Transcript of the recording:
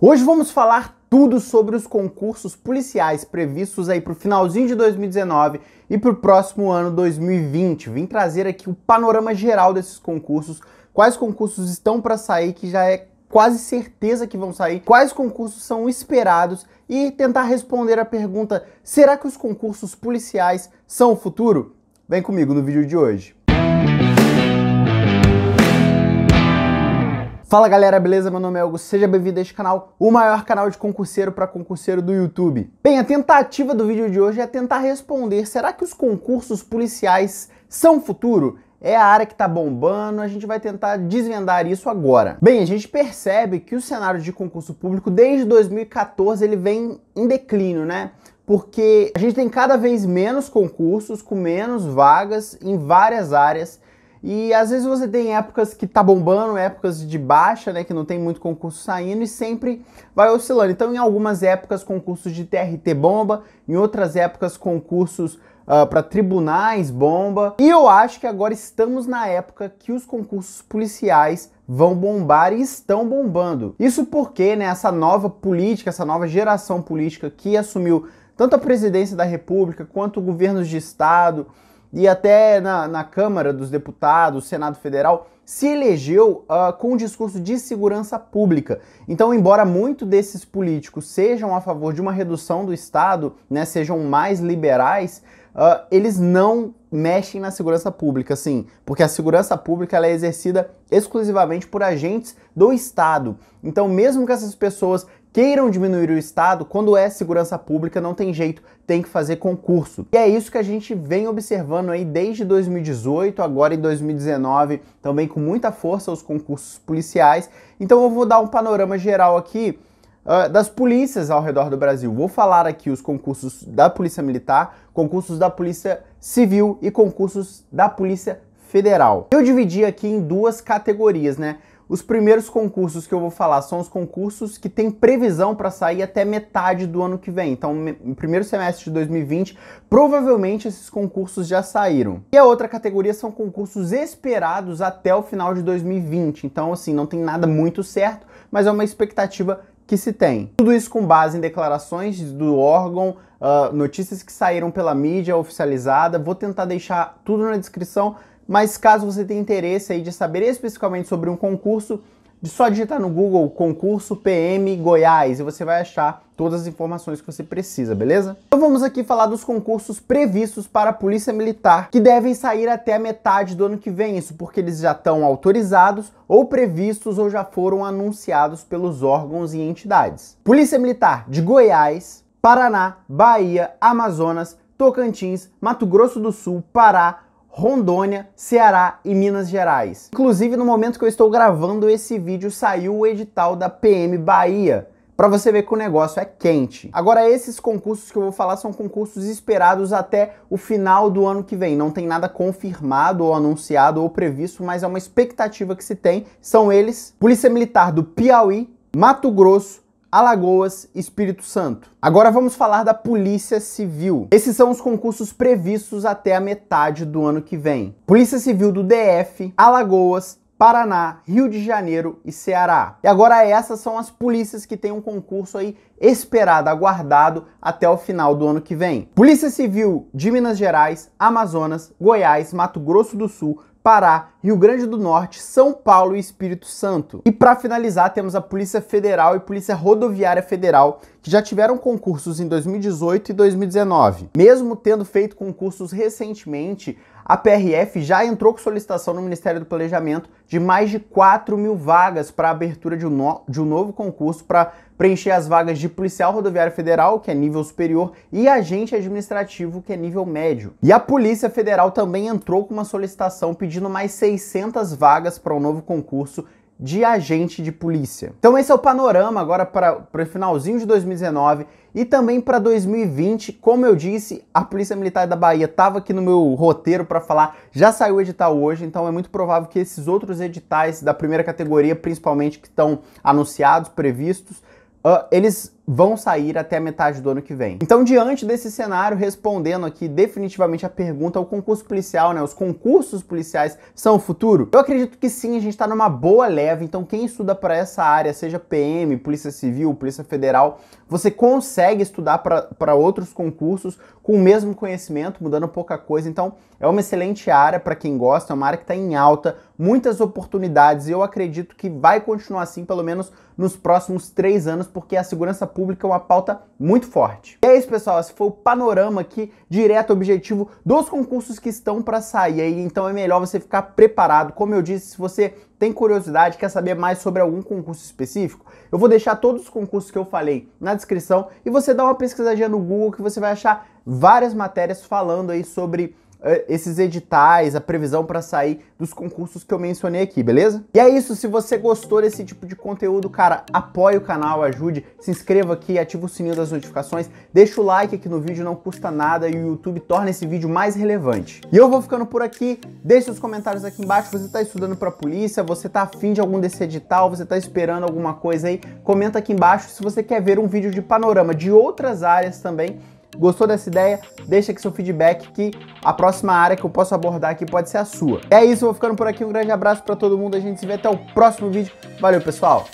Hoje vamos falar tudo sobre os concursos policiais previstos aí para o finalzinho de 2019 e para o próximo ano 2020. Vim trazer aqui o panorama geral desses concursos, quais concursos estão para sair, que já é quase certeza que vão sair, quais concursos são esperados e tentar responder a pergunta: será que os concursos policiais são o futuro? Vem comigo no vídeo de hoje. Fala galera, beleza? Meu nome é Hugo, seja bem-vindo a este canal, o maior canal de concurseiro para concurseiro do YouTube. Bem, a tentativa do vídeo de hoje é tentar responder, será que os concursos policiais são futuro? é a área que está bombando, a gente vai tentar desvendar isso agora. Bem, a gente percebe que o cenário de concurso público desde 2014 ele vem em declínio, né? Porque a gente tem cada vez menos concursos, com menos vagas em várias áreas, e às vezes você tem épocas que tá bombando, épocas de baixa, né, que não tem muito concurso saindo e sempre vai oscilando. Então, em algumas épocas, concursos de TRT bomba, em outras épocas, concursos uh, ah, para tribunais bomba. E eu acho que agora estamos na época que os concursos policiais vão bombar e estão bombando. Isso porque, né, essa nova política, essa nova geração política que assumiu tanto a presidência da República quanto governos de estado e até na, na Câmara dos Deputados, Senado Federal, se elegeu uh, com um discurso de segurança pública. Então, embora muito desses políticos sejam a favor de uma redução do Estado, né, sejam mais liberais, uh, eles não mexem na segurança pública, sim, porque a segurança pública ela é exercida exclusivamente por agentes do Estado. Então, mesmo que essas pessoas queiram diminuir o Estado, quando é segurança pública, não tem jeito, tem que fazer concurso. E é isso que a gente vem observando aí desde 2018, agora em 2019, também com muita força os concursos policiais. Então eu vou dar um panorama geral aqui uh, das polícias ao redor do Brasil. Vou falar aqui os concursos da Polícia Militar, concursos da Polícia Civil e concursos da Polícia Federal. Eu dividi aqui em duas categorias, né? Os primeiros concursos que eu vou falar são os concursos que têm previsão para sair até metade do ano que vem. Então, no primeiro semestre de 2020, provavelmente esses concursos já saíram. E a outra categoria são concursos esperados até o final de 2020. Então, assim, não tem nada muito certo, mas é uma expectativa que se tem. Tudo isso com base em declarações do órgão, uh, notícias que saíram pela mídia oficializada. Vou tentar deixar tudo na descrição mas caso você tenha interesse aí de saber especificamente sobre um concurso, de só digitar no Google concurso PM Goiás e você vai achar todas as informações que você precisa, beleza? Então vamos aqui falar dos concursos previstos para a Polícia Militar, que devem sair até a metade do ano que vem, isso porque eles já estão autorizados ou previstos ou já foram anunciados pelos órgãos e entidades. Polícia Militar de Goiás, Paraná, Bahia, Amazonas, Tocantins, Mato Grosso do Sul, Pará, Rondônia, Ceará e Minas Gerais. Inclusive, no momento que eu estou gravando esse vídeo, saiu o edital da PM Bahia para você ver que o negócio é quente. Agora, esses concursos que eu vou falar são concursos esperados até o final do ano que vem. Não tem nada confirmado ou anunciado ou previsto, mas é uma expectativa que se tem. São eles: Polícia Militar do Piauí, Mato Grosso, Alagoas Espírito Santo. Agora vamos falar da Polícia Civil. Esses são os concursos previstos até a metade do ano que vem. Polícia Civil do DF, Alagoas, Paraná, Rio de Janeiro e Ceará. E agora essas são as polícias que têm um concurso aí esperado, aguardado até o final do ano que vem. Polícia Civil de Minas Gerais, Amazonas, Goiás, Mato Grosso do Sul, Pará, Rio Grande do Norte, São Paulo e Espírito Santo. E para finalizar, temos a Polícia Federal e Polícia Rodoviária Federal, que já tiveram concursos em 2018 e 2019. Mesmo tendo feito concursos recentemente, a PRF já entrou com solicitação no Ministério do Planejamento de mais de 4 mil vagas para a abertura de um, no, de um novo concurso para preencher as vagas de policial rodoviário federal, que é nível superior, e agente administrativo, que é nível médio. E a Polícia Federal também entrou com uma solicitação pedindo mais 600 vagas para um novo concurso de agente de polícia. Então esse é o panorama agora para o finalzinho de 2019 e também para 2020. Como eu disse, a Polícia Militar da Bahia estava aqui no meu roteiro para falar, já saiu o edital hoje, então é muito provável que esses outros editais da primeira categoria, principalmente que estão anunciados, previstos, uh, eles vão sair até a metade do ano que vem. Então, diante desse cenário, respondendo aqui definitivamente a pergunta, o concurso policial, né, os concursos policiais são o futuro? Eu acredito que sim, a gente está numa boa leva, então quem estuda para essa área, seja PM, Polícia Civil, Polícia Federal, você consegue estudar para outros concursos com o mesmo conhecimento, mudando pouca coisa, então é uma excelente área para quem gosta, é uma área que está em alta, muitas oportunidades e eu acredito que vai continuar assim pelo menos nos próximos três anos, porque a segurança pública é uma pauta muito forte. E é isso, pessoal. Esse foi o panorama aqui, direto objetivo dos concursos que estão para sair aí. Então é melhor você ficar preparado. Como eu disse, se você tem curiosidade, quer saber mais sobre algum concurso específico, eu vou deixar todos os concursos que eu falei na descrição e você dá uma pesquisadinha no Google que você vai achar várias matérias falando aí sobre eh, esses editais, a previsão para sair dos concursos que eu mencionei aqui, beleza? E é isso, se você gostou desse tipo de conteúdo, cara, apoie o canal, ajude, se inscreva aqui, ativa o sininho das notificações, deixa o like aqui no vídeo, não custa nada e o YouTube torna esse vídeo mais relevante. E eu vou ficando por aqui, deixe os comentários aqui embaixo, você tá estudando para polícia, você tá afim de algum desse edital, você tá esperando alguma coisa aí, comenta aqui embaixo se você quer ver um vídeo de panorama de outras áreas também, Gostou dessa ideia? Deixa aqui seu feedback que a próxima área que eu posso abordar aqui pode ser a sua. E é isso, vou ficando por aqui. Um grande abraço para todo mundo. A gente se vê até o próximo vídeo. Valeu, pessoal!